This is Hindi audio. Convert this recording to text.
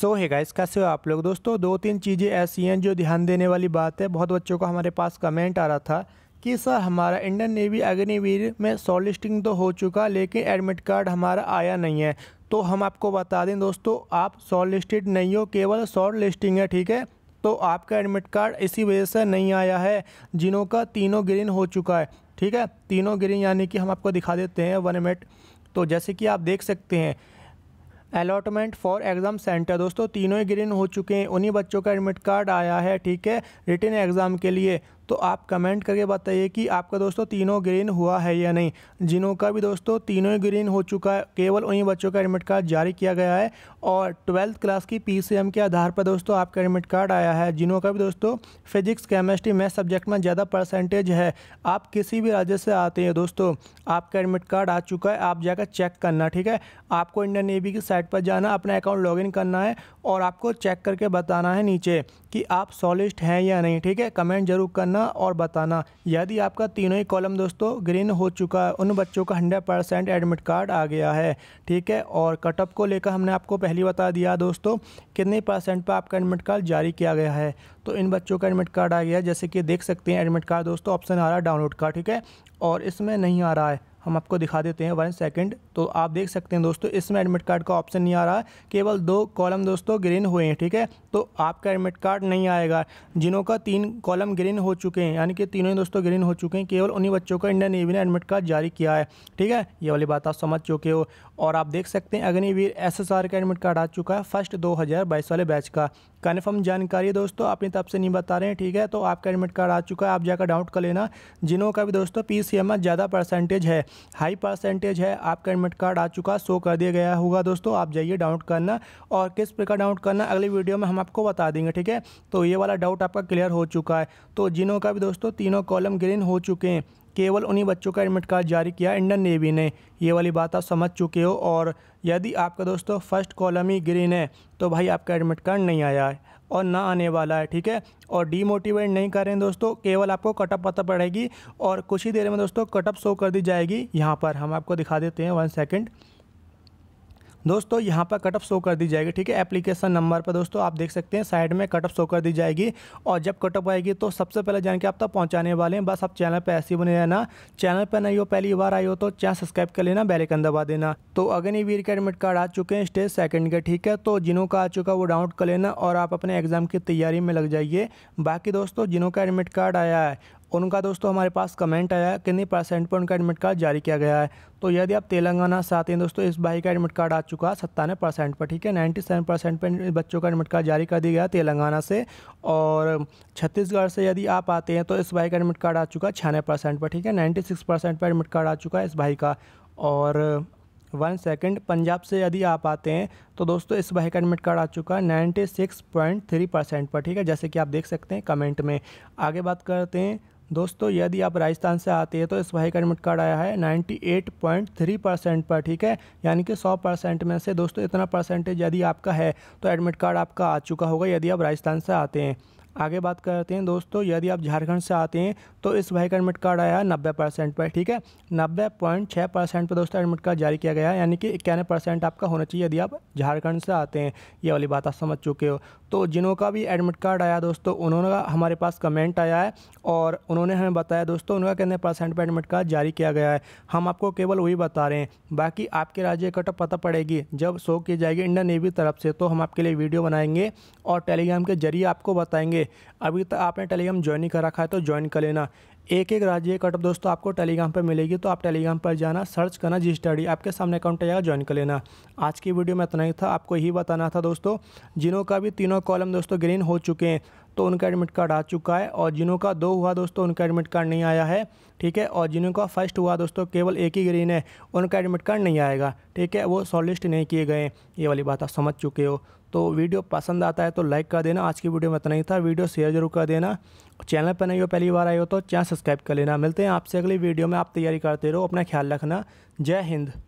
सो है गाइस कैसे हो आप लोग दोस्तों दो तीन चीज़ें ऐसी हैं जो ध्यान देने वाली बात है बहुत बच्चों को हमारे पास कमेंट आ रहा था कि सर हमारा इंडियन नेवी अग्निवीर में सॉलिस्टिंग तो हो चुका लेकिन एडमिट कार्ड हमारा आया नहीं है तो हम आपको बता दें दोस्तों आप सॉलिस्टेड नहीं हो केवल शॉर्ट लिस्टिंग है ठीक है तो आपका एडमिट कार्ड इसी वजह से नहीं आया है जिनों का तीनों ग्रीन हो चुका है ठीक है तीनों ग्रीन यानी कि हम आपको दिखा देते हैं वन मिनट तो जैसे कि आप देख सकते हैं अलॉटमेंट फॉर एग्ज़ाम सेंटर दोस्तों तीनों ही ग्रीन हो चुके हैं उन्हीं बच्चों का एडमिट कार्ड आया है ठीक है रिटर्न एग्ज़ाम के लिए तो आप कमेंट करके बताइए कि आपका दोस्तों तीनों ग्रीन हुआ है या नहीं जिनों का भी दोस्तों तीनों ग्रीन हो चुका है केवल उन्हीं बच्चों का एडमिट कार्ड जारी किया गया है और ट्वेल्थ क्लास की पी के आधार पर दोस्तों आपका एडमिट कार्ड आया है जिनों का भी दोस्तों फिजिक्स केमिस्ट्री मैथ सब्जेक्ट में ज़्यादा परसेंटेज है आप किसी भी राज्य से आते हैं दोस्तों आपका एडमिट कार्ड आ चुका है आप जाकर चेक करना ठीक है आपको इंडियन नेवी की साइट पर जाना अपना अकाउंट लॉगिन करना है और आपको चेक करके बताना है नीचे कि आप सॉलिस्ट हैं या नहीं ठीक है कमेंट जरूर करना लिखना और बताना यदि आपका तीनों ही कॉलम दोस्तों ग्रीन हो चुका है उन बच्चों का हंड्रेड परसेंट एडमिट कार्ड आ गया है ठीक है और कटअप को लेकर हमने आपको पहली बता दिया दोस्तों कितने परसेंट पर आपका एडमिट कार्ड जारी किया गया है तो इन बच्चों का एडमिट कार्ड आ गया है जैसे कि देख सकते हैं एडमिट कार्ड दोस्तों ऑप्शन आ रहा है डाउनलोड का ठीक है और इसमें नहीं आ रहा है हम आपको दिखा देते हैं वन सेकंड तो आप देख सकते हैं दोस्तों इसमें एडमिट कार्ड का ऑप्शन नहीं आ रहा केवल दो कॉलम दोस्तों ग्रीन हुए हैं ठीक है तो आपका एडमिट कार्ड नहीं आएगा जिनों का तीन कॉलम ग्रीन हो चुके हैं यानी कि तीनों ही दोस्तों ग्रीन हो चुके हैं केवल उन्हीं बच्चों का इंडियन नेवी ने एडमिट कार्ड जारी किया है ठीक है ये वाली बात आप समझ चुके हो और आप देख सकते हैं अग्निवीर एस का एडमिट कार्ड आ चुका है फर्स्ट दो वाले बैच का कन्फर्म जानकारी दोस्तों अपनी तरफ से नहीं बता रहे हैं ठीक है तो आपका एडमिट कार्ड आ चुका है आप जाकर डाउट कर लेना जिनों का भी दोस्तों पी ज़्यादा परसेंटेज है हाई परसेंटेज है आपका एडमिट कार्ड आ चुका शो कर दिया गया होगा दोस्तों आप जाइए डाउनलोड करना और किस प्रकार डाउनलोड करना अगली वीडियो में हम आपको बता देंगे ठीक है तो ये वाला डाउट आपका क्लियर हो चुका है तो जिनों का भी दोस्तों तीनों कॉलम ग्रीन हो चुके हैं केवल उन्हीं बच्चों का एडमिट कार्ड जारी किया इंडियन नेवी ने ये वाली बात आप समझ चुके हो और यदि आपका दोस्तों फर्स्ट कॉलम ही ग्रीन है तो भाई आपका एडमिट कार्ड नहीं आया है और ना आने वाला है ठीक है और डीमोटिवेट नहीं करें दोस्तों केवल आपको कटअप पता पड़ेगी और कुछ ही देर में दोस्तों कटअप शो कर दी जाएगी यहाँ पर हम आपको दिखा देते हैं वन सेकेंड दोस्तों यहाँ पर कटअप शो कर दी जाएगी ठीक है एप्लीकेशन नंबर पर दोस्तों आप देख सकते हैं साइड में कटअप शो कर दी जाएगी और जब कटअप आएगी तो सबसे पहले जान के आप तक पहुँचाने वाले हैं बस आप चैनल पर ऐसे बने रहना चैनल पर नहीं हो पहली बार आई हो तो चैनल सब्सक्राइब कर लेना बेलेकन दबा देना तो अग्निवीर के एडमिट कार्ड आ चुके हैं स्टेज सेकेंड के ठीक है तो जिनों का आ चुका वो डाउनलोड कर लेना और आप अपने एग्ज़ाम की तैयारी में लग जाइए बाकी दोस्तों जिनों का एडमिट कार्ड आया है उनका दोस्तों हमारे पास कमेंट आया कितने परसेंट पर उनका एडमिट कार्ड जारी किया गया है तो यदि आप तेलंगाना से आते हैं दोस्तों इस भाई का एडमिट कार्ड आ चुका है सत्तानवे परसेंट पर ठीक है नाइन्टी सेवन परसेंट पर बच्चों का एडमिट कार्ड जारी कर दिया गया तेलंगाना से और छत्तीसगढ़ से यदि आप आते हैं तो इस भाई का एडमिट कार्ड आ चुका है छियानवे परसेंट पर ठीक है नाइन्टी सिक्स परसेंट पर एडमिट कार्ड आ चुका है इस भाई का और वन सेकेंड पंजाब से यदि आप आते हैं तो दोस्तों इस भाई का एडमिट कार्ड आ चुका है ninety six point three percent पर ठीक है जैसे कि आप देख सकते हैं कमेंट में आगे बात करते हैं दोस्तों यदि आप राजस्थान से आते हैं तो इस भाई का एडमिट कार्ड आया है 98.3 परसेंट पर ठीक है यानी कि 100 परसेंट में से दोस्तों इतना परसेंटेज यदि आपका है तो एडमिट कार्ड आपका आ चुका होगा यदि आप राजस्थान से आते हैं आगे बात करते हैं दोस्तों यदि आप झारखंड से आते हैं तो इस भाई का एडमिट कार्ड आया है नब्बे परसेंट पर ठीक है नब्बे पॉइंट छः परसेंट पर दोस्तों एडमिट कार्ड जारी किया गया है यानी कि इक्यानवे परसेंट आपका होना चाहिए यदि आप झारखंड से आते हैं ये वाली बात आप समझ चुके हो तो जिनों का भी एडमिट कार्ड आया दोस्तों उन्होंने हमारे पास कमेंट आया है और उन्होंने हमें बताया दोस्तों उनका कितने परसेंट पर एडमिट कार्ड जारी किया गया है हम आपको केवल वही बता रहे हैं बाकी आपके राज्य कट तो पता पड़ेगी जब शो की जाएगी इंडियन नेवी तरफ से तो हम आपके लिए वीडियो बनाएंगे और टेलीग्राम के जरिए आपको बताएंगे अभी तक आपने टेलीग्राम ज्वाइन नहीं कर रखा है तो ज्वाइन कर लेना एक एक राज्य कट दोस्तों आपको टेलीग्राम पर मिलेगी तो आप टेलीग्राम पर जाना सर्च करना जी स्टडी आपके सामने अकाउंट आएगा ज्वाइन कर लेना आज की वीडियो में इतना ही था आपको यही बताना था दोस्तों जिनों का भी तीनों कॉलम दोस्तों ग्रीन हो चुके हैं तो उनका एडमिट कार्ड आ चुका है और जिनों का दो हुआ दोस्तों उनका एडमिट कार्ड नहीं आया है ठीक है और जिनों का फर्स्ट हुआ दोस्तों केवल एक ही ग्रीन है उनका एडमिट कार्ड नहीं आएगा ठीक है वो सॉलिस्ट नहीं किए गए ये वाली बात आप समझ चुके हो तो वीडियो पसंद आता है तो लाइक कर देना आज की वीडियो में इतना ही था वीडियो शेयर जरूर कर देना चैनल पर नहीं हो पहली बार आए हो तो चैनल सब्सक्राइब कर लेना मिलते हैं आपसे अगली वीडियो में आप तैयारी करते रहो अपना ख्याल रखना जय हिंद